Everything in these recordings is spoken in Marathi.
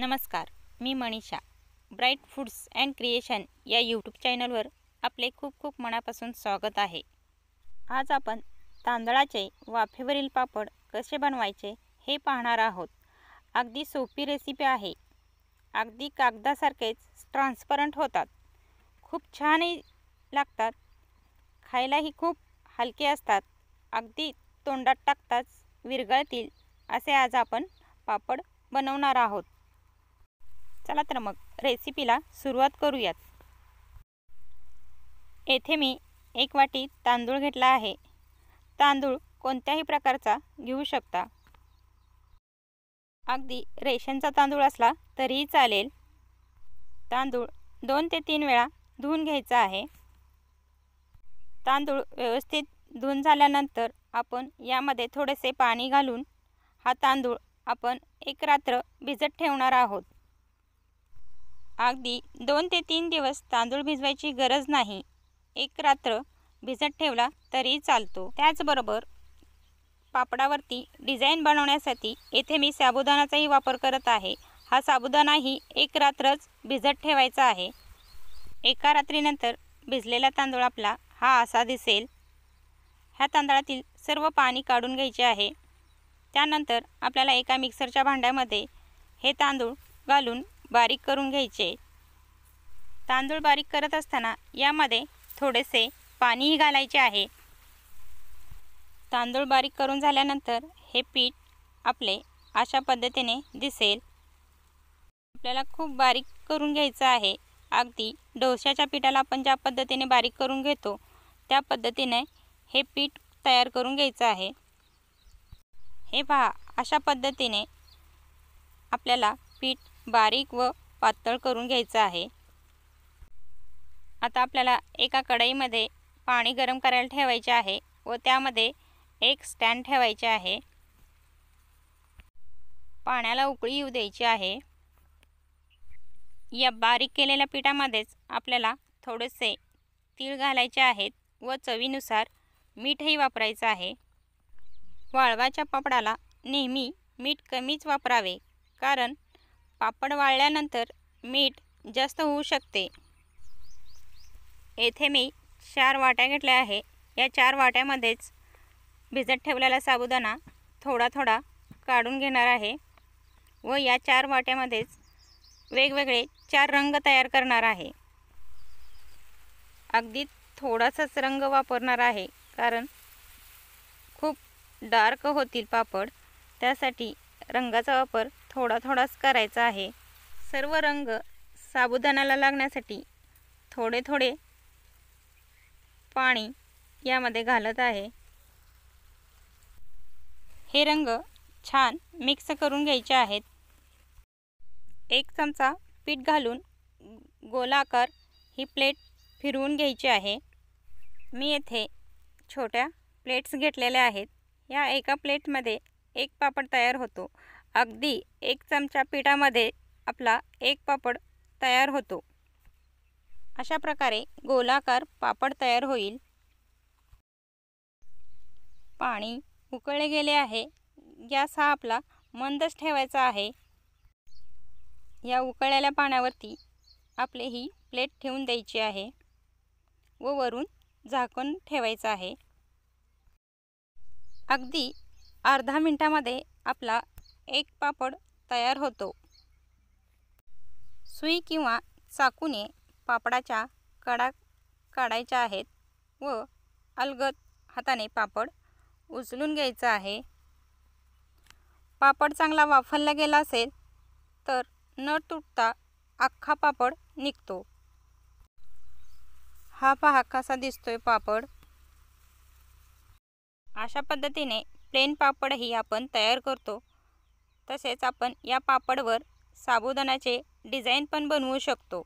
नमस्कार मी Manisha bright foods and creation या यूट्यूब चॅनलवर आपले खूप खूप मनापासून स्वागत आहे आज आपण तांदळाचे वाफेवरील पापड कसे बनवायचे हे पाहणार आहोत अगदी सोपी रेसिपी आहे अगदी कागदासारखेच ट्रान्सपरंट होतात खूप छानही लागतात खायलाही खूप हलके असतात अगदी तोंडात टाकताच विरघळतील असे आज आपण पापड बनवणार आहोत चला तर मग रेसिपीला सुरुवात करूयात येथे मी एक वाटी तांदूळ घेतला आहे तांदूळ कोणत्याही प्रकारचा घेऊ शकता अगदी रेशनचा तांदूळ असला तरीही चालेल तांदूळ दोन ते तीन वेळा धुवून घ्यायचा आहे तांदूळ व्यवस्थित धुवून झाल्यानंतर आपण यामध्ये थोडेसे पाणी घालून हा तांदूळ आपण एक रात्र भिजत ठेवणार आहोत अगदी दोन ते तीन दिवस तांदूळ भिजवायची गरज नाही एक रात्र भिजत ठेवला तरी चालतो त्याचबरोबर पापडावरती डिझाईन बनवण्यासाठी येथे मी साबुदाणाचाही वापर करत आहे हा साबुदाणाही एक रात्रच भिजत ठेवायचा आहे एका रात्रीनंतर भिजलेला तांदूळ आपला हा असा दिसेल ह्या तांदळातील सर्व पाणी काढून घ्यायचे आहे त्यानंतर आपल्याला एका मिक्सरच्या भांड्यामध्ये हे तांदूळ घालून बारीक करून घ्यायचे तांदूळ बारीक करत असताना यामध्ये थोडेसे पाणीही घालायचे आहे तांदूळ बारीक करून झाल्यानंतर हे पीठ आपले अशा पद्धतीने दिसेल आपल्याला खूप बारीक करून घ्यायचं आहे अगदी डोश्याच्या पिठाला आपण ज्या पद्धतीने बारीक करून घेतो त्या पद्धतीने हे पीठ तयार करून घ्यायचं आहे हे पहा अशा पद्धतीने आपल्याला पीठ बारीक व पातळ करून घ्यायचं आहे आता आपल्याला एका कढईमध्ये पाणी गरम करायला ठेवायचे आहे व त्यामध्ये एक स्टँड ठेवायचे आहे पाण्याला उकळी येऊ द्यायची आहे या बारीक केलेल्या पिठामध्येच आपल्याला थोडेसे तीळ घालायचे आहेत व चवीनुसार मीठही वापरायचं आहे वाळवाच्या पापडाला नेहमी मीठ कमीच वापरावे कारण पापड वाळल्यानंतर मीठ जास्त होऊ शकते येथे मी चार वाट्या घेतल्या आहे या चार वाट्यामध्येच भिजत ठेवलेला साबुदाणा थोडा थोडा काढून घेणार आहे व या चार वाट्यामध्येच वेगवेगळे चार रंग तयार करणार आहे अगदी थोडासाच रंग वापरणार आहे कारण खूप डार्क होतील पापड त्यासाठी रंगाचा वापर थोडा थोडाच करायचा आहे सर्व रंग साबुदाणाला लागण्यासाठी थोडे थोडे पाणी यामध्ये घालत आहे हे रंग छान मिक्स करून घ्यायचे आहेत एक चमचा पीठ घालून गोलाकार ही प्लेट फिरवून घ्यायची आहे मी येथे छोट्या प्लेट्स घेतलेल्या आहेत या एका प्लेटमध्ये एक पापड तयार होतो अगदी एक चमचा पिठामध्ये आपला एक पापड तयार होतो अशा प्रकारे गोलाकार पापड तयार होईल पाणी उकळले गेले आहे गॅस हा आपला मंदच ठेवायचा आहे या उकळलेल्या पाण्यावरती आपले ही प्लेट ठेवून द्यायची आहे व वरून झाकण ठेवायचं आहे अगदी अर्धा मिनटामध्ये आपला एक पापड तयार होतो सुई किंवा चाकूने पापडाच्या कडा काढायच्या आहेत व अलगद हाताने पापड उचलून घ्यायचा आहे पापड चांगला वाफरला गेला असेल तर न तुटता अख्खा पापड निघतो हा पहा कसा दिसतोय पापड अशा पद्धतीने प्लेन पापडही आपण तयार करतो तसेच आपण या पापडवर साबुदाण्याचे डिझाईन पण बनवू शकतो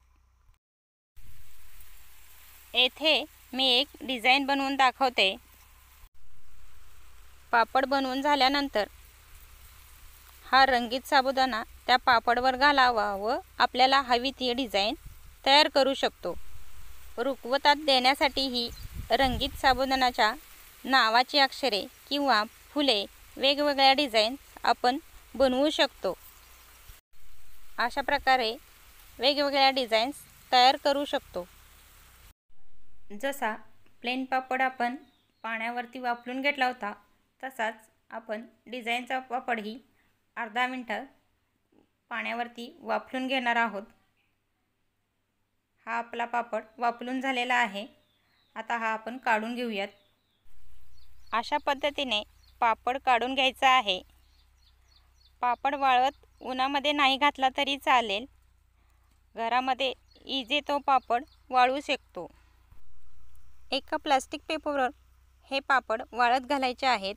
येथे मी एक डिझाईन बनवून दाखवते पापड बनवून झाल्यानंतर हा रंगीत साबुदाणा त्या पापडवर घालावा व आपल्याला हवी ती डिझाईन तयार करू शकतो रुकवतात देण्यासाठी ही रंगीत साबुदाणाच्या नावाची अक्षरे किंवा फुले वेगवेगळ्या डिझाईन आपण बनवू शकतो अशा प्रकारे वेगवेगळ्या डिझाईन्स तयार करू शकतो जसा प्लेन पापड आपण पाण्यावरती वापरून घेतला होता तसाच आपण डिझाईनचा पापडही अर्धा मिनटं पाण्यावरती वापरून घेणार आहोत हा आपला पापड वापरून झालेला आहे आता हा आपण काढून घेऊयात अशा पद्धतीने पापड काढून घ्यायचा आहे पापड वाळत उन्हामध्ये नाही घातला तरी चालेल घरामध्ये इजे तो पापड वाळू शकतो एका प्लास्टिक पेपरवर हे पापड वाळत घालायचे आहेत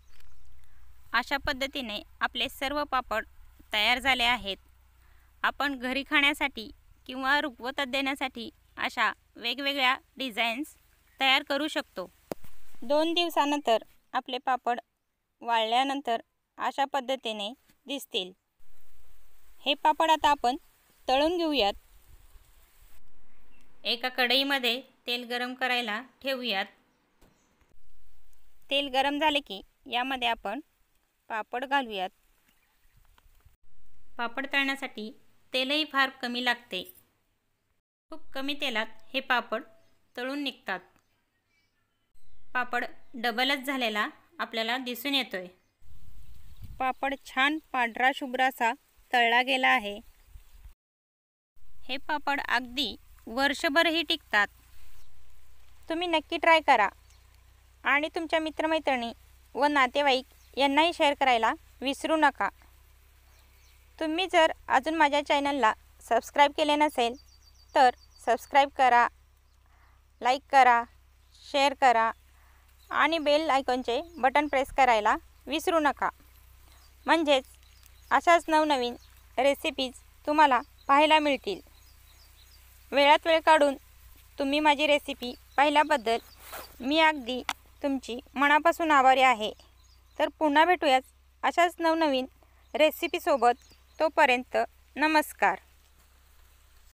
अशा पद्धतीने आपले सर्व पापड तयार झाले आहेत आपण घरी खाण्यासाठी किंवा रुपवत देण्यासाठी अशा वेगवेगळ्या डिझाईन्स तयार करू शकतो दोन दिवसानंतर आपले पापड वाळल्यानंतर अशा पद्धतीने दिसतील हे पापड आता आपण तळून घेऊयात एका कढईमध्ये तेल गरम करायला ठेवूयात तेल गरम झाले की यामध्ये आपण पापड घालूयात पापड तळण्यासाठी तेलही फार कमी लागते खूप कमी तेलात हे पापड तळून निघतात पापड डबलच झालेला आपल्याला दिसून येतोय पापड छान पांढरा शुभ्रासा तळला गेला आहे हे पापड अगदी वर्षभरही टिकतात तुम्ही नक्की ट्राय करा आणि तुमच्या मित्रमैत्रिणी व नातेवाईक यांनाही शेअर करायला विसरू नका तुम्ही जर अजून माझ्या चॅनलला सबस्क्राईब केले नसेल तर सबस्क्राईब करा लाईक करा शेअर करा आणि बेल आयकॉनचे बटन प्रेस करायला विसरू नका म्हणजेच अशाच नवनवीन रेसिपीज तुम्हाला पाहायला मिळतील वेळात वेळ काढून तुम्ही माझी रेसिपी पाहिल्याबद्दल मी अगदी तुमची मनापासून आभारी आहे तर पुन्हा भेटूयाच अशाच नवनवीन रेसिपीसोबत तोपर्यंत नमस्कार